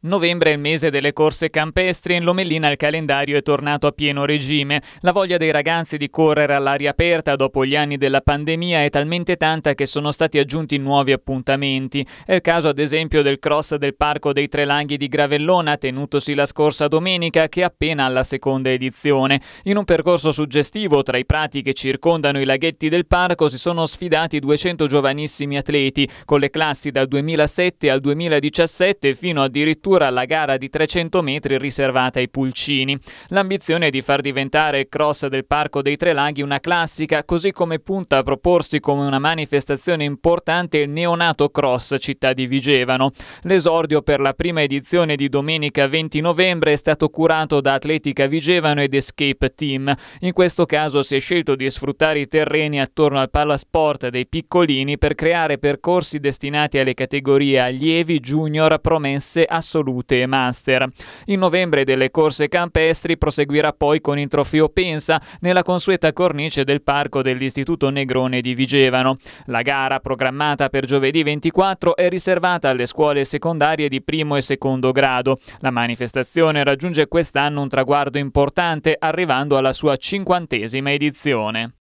Novembre è il mese delle corse campestri e in Lomellina il calendario è tornato a pieno regime. La voglia dei ragazzi di correre all'aria aperta dopo gli anni della pandemia è talmente tanta che sono stati aggiunti nuovi appuntamenti. È il caso ad esempio del cross del Parco dei Tre Langhi di Gravellona tenutosi la scorsa domenica che è appena alla seconda edizione. In un percorso suggestivo tra i prati che circondano i laghetti del parco si sono sfidati 200 giovanissimi atleti con le classi dal 2007 al 2017 fino addirittura addirittura la gara di 300 metri riservata ai pulcini. L'ambizione è di far diventare il cross del Parco dei Tre Laghi una classica, così come punta a proporsi come una manifestazione importante il neonato cross città di Vigevano. L'esordio per la prima edizione di domenica 20 novembre è stato curato da Atletica Vigevano ed Escape Team. In questo caso si è scelto di sfruttare i terreni attorno al palasport dei piccolini per creare percorsi destinati alle categorie allievi, junior, promesse, associati assolute e master. In novembre delle corse campestri proseguirà poi con il trofeo Pensa nella consueta cornice del parco dell'Istituto Negrone di Vigevano. La gara programmata per giovedì 24 è riservata alle scuole secondarie di primo e secondo grado. La manifestazione raggiunge quest'anno un traguardo importante arrivando alla sua cinquantesima edizione.